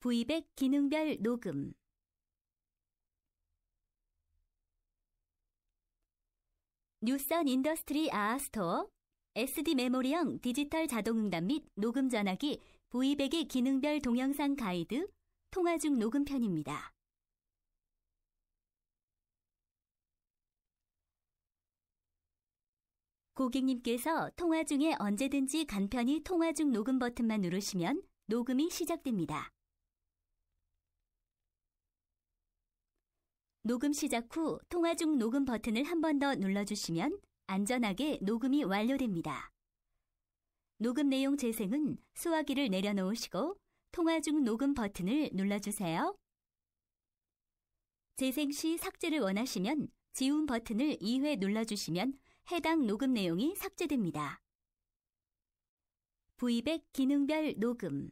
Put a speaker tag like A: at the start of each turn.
A: 부이0 기능별 녹음 뉴선 인더스트리 아스토어 SD 메모리형 디지털 자동응답 및 녹음 전화기 부이백의 기능별 동영상 가이드 통화 중 녹음편입니다. 고객님께서 통화 중에 언제든지 간편히 통화 중 녹음 버튼만 누르시면 녹음이 시작됩니다. 녹음 시작 후 통화 중 녹음 버튼을 한 번 더 눌러주시면 안전하게 녹음이 완료됩니다. 녹음 내용 재생은 수화기를 내려놓으시고 통화 중 녹음 버튼을 눌러주세요. 재생 시 삭제를 원하시면 지운 버튼을 2회 눌러주시면 해당 녹음 내용이 삭제됩니다. V100 기능별 녹음